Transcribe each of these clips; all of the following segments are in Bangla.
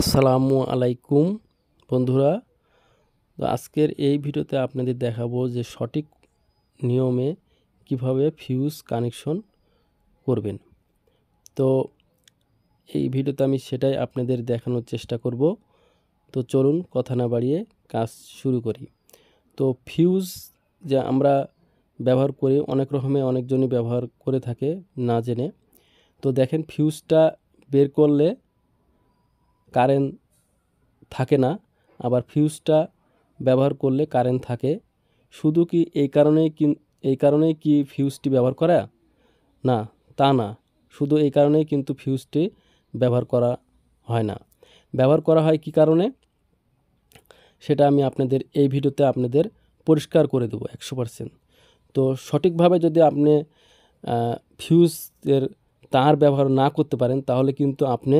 আসসালামু আলাইকুম বন্ধুরা তো আজকের এই ভিডিওতে আপনাদের দেখাবো যে সঠিক নিয়মে কিভাবে ফিউজ কানেকশন করবেন তো এই ভিডিওতে আমি সেটাই আপনাদের দেখানোর চেষ্টা করব তো চলুন কথা না বাড়িয়ে কাজ শুরু করি তো ফিউজ যা আমরা ব্যবহার করি অনেক রকমে অনেকজনই ব্যবহার করে থাকে না জেনে তো দেখেন ফিউজটা বের করলে কারেন্ট থাকে না আবার ফিউজটা ব্যবহার করলে কারেন্ট থাকে শুধু কি এই কারণেই কি এই কারণেই কি ফিউজটি ব্যবহার করা না তা না শুধু এই কারণেই কিন্তু ফিউজটি ব্যবহার করা হয় না ব্যবহার করা হয় কি কারণে সেটা আমি আপনাদের এই ভিডিওতে আপনাদের পরিষ্কার করে দেবো একশো পারসেন্ট তো সঠিকভাবে যদি আপনি ফিউজের তার ব্যবহার না করতে পারেন তাহলে কিন্তু আপনি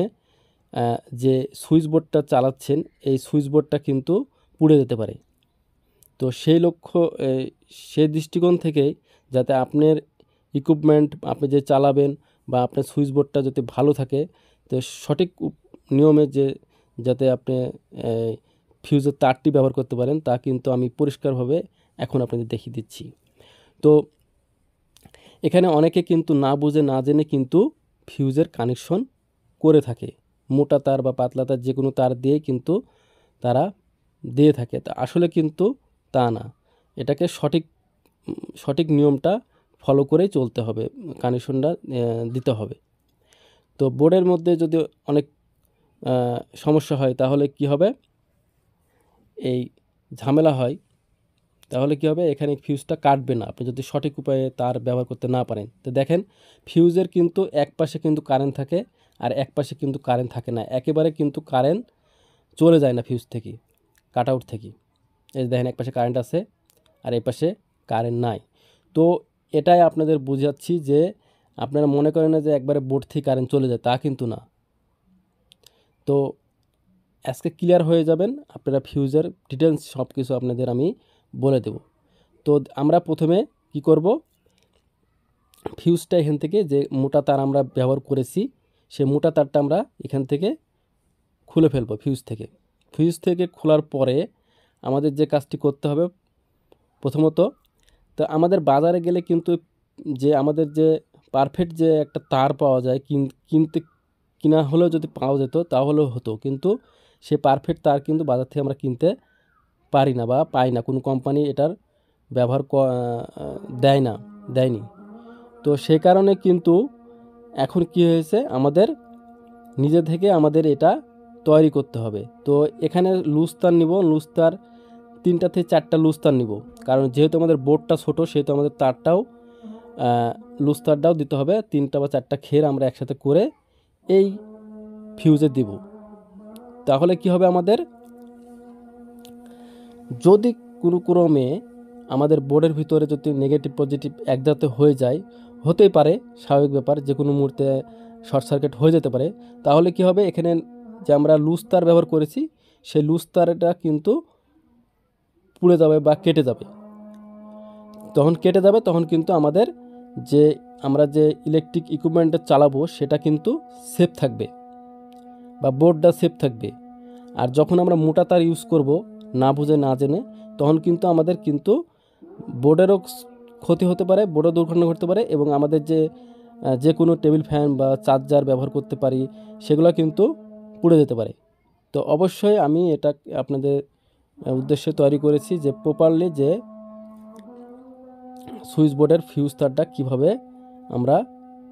যে সুইচ বোর্ডটা চালাচ্ছেন এই সুইচ বোর্ডটা কিন্তু পুড়ে যেতে পারে তো সেই লক্ষ্য সেই দৃষ্টিকোণ থেকে যাতে আপনার ইকুইপমেন্ট আপনি যে চালাবেন বা আপনার সুইচ বোর্ডটা যাতে ভালো থাকে তো সঠিক নিয়মে যে যাতে আপনি ফিউজের তারটি ব্যবহার করতে পারেন তা কিন্তু আমি পরিষ্কারভাবে এখন আপনাদের দেখিয়ে দিচ্ছি তো এখানে অনেকে কিন্তু না বুঝে না জেনে কিন্তু ফিউজের কানেকশন করে থাকে মোটা তার বা পাতলা তার যে কোনো তার দিয়ে কিন্তু তারা দিয়ে থাকে তা আসলে কিন্তু তা না এটাকে সঠিক সঠিক নিয়মটা ফলো করেই চলতে হবে কানেকশনটা দিতে হবে তো বোর্ডের মধ্যে যদি অনেক সমস্যা হয় তাহলে কি হবে এই ঝামেলা হয় তাহলে কি হবে এখানে ফিউজটা কাটবে না আপনি যদি সঠিক উপায়ে তার ব্যবহার করতে না পারেন তো দেখেন ফিউজের কিন্তু এক পাশে কিন্তু কারেন্ট থাকে আর এক পাশে কিন্তু কারেন্ট থাকে না একেবারে কিন্তু কারেন্ট চলে যায় না ফিউজ থেকে কাট আউট থেকে এই দেখেন এক পাশে কারেন্ট আছে আর এই পাশে কারেন্ট নাই তো এটাই আপনাদের বুঝাচ্ছি যে আপনারা মনে করেন না যে একবারে বোর্ড থেকে কারেন্ট চলে যায় তা কিন্তু না তো আজকে ক্লিয়ার হয়ে যাবেন আপনারা ফিউজের ডিটেলস সব কিছু আপনাদের আমি বলে দেব তো আমরা প্রথমে কি করব ফিউজটা এখান থেকে যে মোটা তার আমরা ব্যবহার করেছি সে মোটা তারটা আমরা এখান থেকে খুলে ফেলবো ফিউজ থেকে ফিউজ থেকে খোলার পরে আমাদের যে কাজটি করতে হবে প্রথমত তো আমাদের বাজারে গেলে কিন্তু যে আমাদের যে পারফেক্ট যে একটা তার পাওয়া যায় কিনতে কিনা হলেও যদি পাওয়া যেত তাহলেও হতো কিন্তু সে পারফেক্ট তার কিন্তু বাজার থেকে আমরা কিনতে পারি না বা পাই না কোনো কোম্পানি এটার ব্যবহার দেয় না দেয়নি তো সে কারণে কিন্তু এখন কি হয়েছে আমাদের নিজে থেকে আমাদের এটা তৈরি করতে হবে তো এখানে লুস্তার নিব লুস্তার তিনটা থেকে চারটা লুস্তার নিব কারণ যেহেতু আমাদের বোর্ডটা ছোটো সেহেতু আমাদের তারটাও লুস্তারটাও দিতে হবে তিনটা বা চারটা খের আমরা একসাথে করে এই ফিউজে দিব তাহলে কি হবে আমাদের যদি কোনো ক্রমে আমাদের বোর্ডের ভিতরে যদি নেগেটিভ পজিটিভ একজাতে হয়ে যায় হতেই পারে স্বাভাবিক ব্যাপার যে কোনো মুহুর্তে শর্ট সার্কিট হয়ে যেতে পারে তাহলে কি হবে এখানে যে আমরা লুজ তার ব্যবহার করেছি সেই লুজ তারটা কিন্তু পুড়ে যাবে বা কেটে যাবে তখন কেটে যাবে তখন কিন্তু আমাদের যে আমরা যে ইলেকট্রিক ইকুইপমেন্টটা চালাবো সেটা কিন্তু সেফ থাকবে বা বোর্ডটা সেফ থাকবে আর যখন আমরা মোটা তার ইউজ করব না বুঝে না জেনে তখন কিন্তু আমাদের কিন্তু বোর্ডেরও ক্ষতি হতে পারে বড় দুর্ঘটনা ঘটতে পারে এবং আমাদের যে যে কোনো টেবিল ফ্যান বা চার্জার ব্যবহার করতে পারি সেগুলো কিন্তু পুড়ে যেতে পারে তো অবশ্যই আমি এটা আপনাদের উদ্দেশ্যে তৈরি করেছি যে প্রপারলি যে সুইচ বোর্ডের ফিউজ তারটা কীভাবে আমরা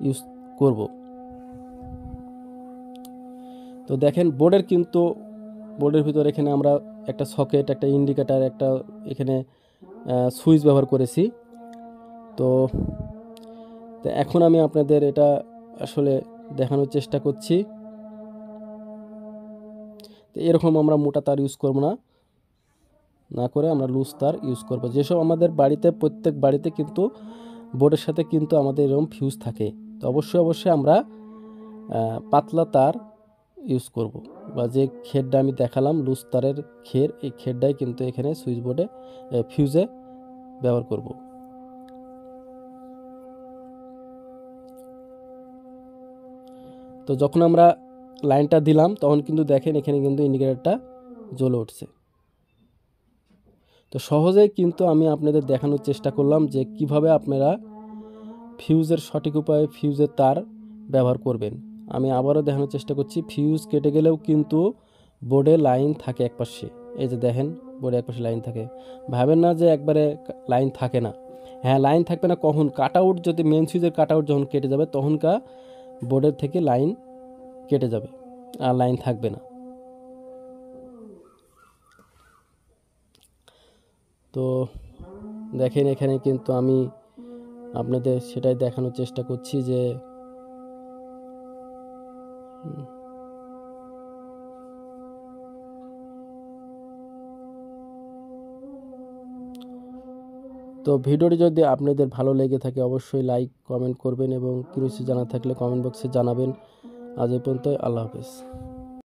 ইউজ করব তো দেখেন বোর্ডের কিন্তু বোর্ডের ভিতরে এখানে আমরা একটা সকেট একটা ইন্ডিকেটার একটা এখানে সুইচ ব্যবহার করেছি তো এখন আমি আপনাদের এটা আসলে দেখানোর চেষ্টা করছি তো এরকম আমরা মোটা তার ইউজ করব না না করে আমরা লুজ তার ইউজ করবো যেসব আমাদের বাড়িতে প্রত্যেক বাড়িতে কিন্তু বোর্ডের সাথে কিন্তু আমাদের এরকম ফিউজ থাকে তো অবশ্যই অবশ্যই আমরা পাতলা তার ইউজ করব বা যে খেরটা আমি দেখালাম লুজ তারের খের এই খেরটাই কিন্তু এখানে সুইচ বোর্ডে ফিউজে ব্যবহার করব তো যখন আমরা লাইনটা দিলাম তখন কিন্তু দেখেন এখানে কিন্তু ইন্ডিকেটারটা জ্বলে উঠছে তো সহজেই কিন্তু আমি আপনাদের দেখানোর চেষ্টা করলাম যে কিভাবে আপনারা ফিউজের সঠিক উপায়ে ফিউজের তার ব্যবহার করবেন আমি আবারও দেখানোর চেষ্টা করছি ফিউজ কেটে গেলেও কিন্তু বোর্ডে লাইন থাকে একপাশে এই যে দেখেন বোর্ডে একপাশে লাইন থাকে ভাবেন না যে একবারে লাইন থাকে না হ্যাঁ লাইন থাকবে না কখন কাট আউট যদি মেন সুইচের কাট আউট যখন কেটে যাবে তখনকার বোর্ডের থেকে লাইন কেটে যাবে আর লাইন থাকবে না তো দেখেন এখানে কিন্তু আমি আপনাদের সেটাই দেখানোর চেষ্টা করছি যে তো ভিডিওটি যদি আপনাদের ভালো লেগে থাকে অবশ্যই লাইক কমেন্ট করবেন এবং কিছু জানা থাকলে কমেন্ট বক্সে জানাবেন আজ এই পর্যন্ত আল্লাহ হাফেজ